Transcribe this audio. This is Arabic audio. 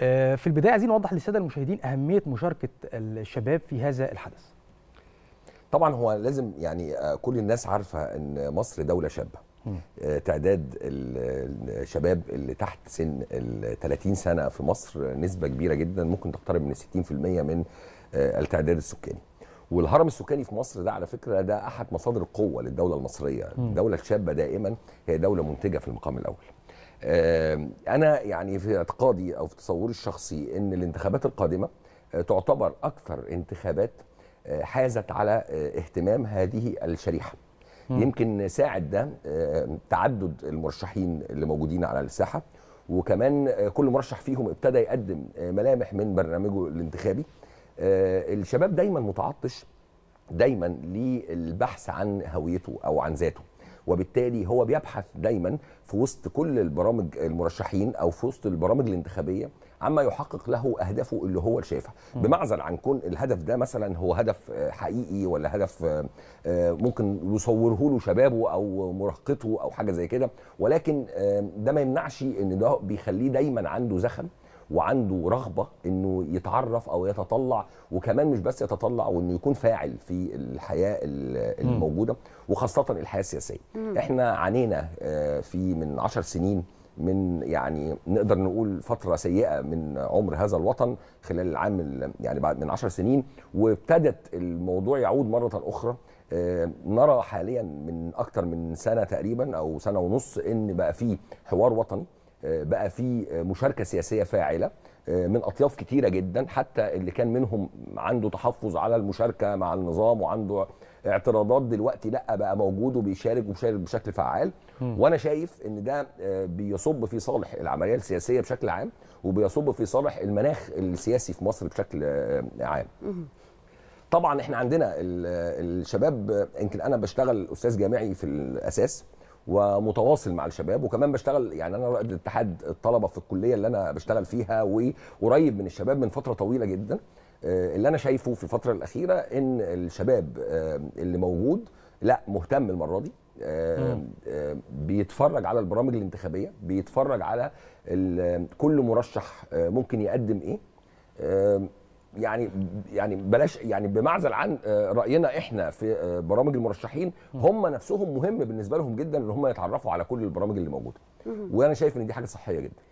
آه، في البدايه عايزين نوضح للساده المشاهدين اهميه مشاركه الشباب في هذا الحدث. طبعا هو لازم يعني آه، كل الناس عارفه ان مصر دوله شابه. آه، تعداد الشباب اللي تحت سن ال 30 سنه في مصر نسبه كبيره جدا ممكن تقترب من 60% من التعداد السكاني. والهرم السكاني في مصر ده على فكره ده احد مصادر القوه للدوله المصريه، الدوله الشابه دائما هي دوله منتجه في المقام الاول. انا يعني في اعتقادي او في تصوري الشخصي ان الانتخابات القادمه آه، تعتبر اكثر انتخابات آه، حازت على آه، اهتمام هذه الشريحه يمكن ساعد ده تعدد المرشحين اللي موجودين على الساحه وكمان كل مرشح فيهم ابتدى يقدم ملامح من برنامجه الانتخابي الشباب دايما متعطش دايما للبحث عن هويته او عن ذاته وبالتالي هو بيبحث دايما في وسط كل البرامج المرشحين او في وسط البرامج الانتخابيه عما يحقق له اهدافه اللي هو شايفها بمعزل عن كون الهدف ده مثلا هو هدف حقيقي ولا هدف آه، ممكن يصوره له شبابه او مراهقته او حاجه زي كده ولكن آه، ده ما يمنعش ان ده بيخليه دايما عنده زخم وعنده رغبه انه يتعرف او يتطلع وكمان مش بس يتطلع وانه يكون فاعل في الحياه الموجوده وخاصه الحياه السياسيه احنا عانينا آه، في من عشر سنين من يعني نقدر نقول فترة سيئة من عمر هذا الوطن خلال العام يعني بعد من عشر سنين وابتدت الموضوع يعود مرة أخرى آه، نرى حاليا من أكثر من سنة تقريبا أو سنة ونص إن بقى في حوار وطني آه، بقى في مشاركه سياسيه فاعله آه، من اطياف كتيره جدا حتى اللي كان منهم عنده تحفظ على المشاركه مع النظام وعنده اعتراضات دلوقتي لا بقى موجود وبيشارك وبيشارك بشكل فعال وانا شايف ان ده آه، بيصب في صالح العمليه السياسيه بشكل عام وبيصب في صالح المناخ السياسي في مصر بشكل عام طبعا احنا عندنا الشباب يمكن انا بشتغل استاذ جامعي في الاساس ومتواصل مع الشباب وكمان بشتغل يعني انا رائد اتحاد الطلبه في الكليه اللي انا بشتغل فيها وقريب من الشباب من فتره طويله جدا آه، اللي انا شايفه في الفتره الاخيره ان الشباب آه، اللي موجود لا مهتم المره دي آه، بيتفرج على البرامج الانتخابيه بيتفرج على كل مرشح ممكن يقدم ايه يعني يعني بلاش يعني بمعزل عن آه، راينا احنا في آه، برامج المرشحين هم نفسهم مهم بالنسبه لهم جدا ان هم يتعرفوا على كل البرامج اللي موجوده وانا شايف ان دي حاجه صحيه جدا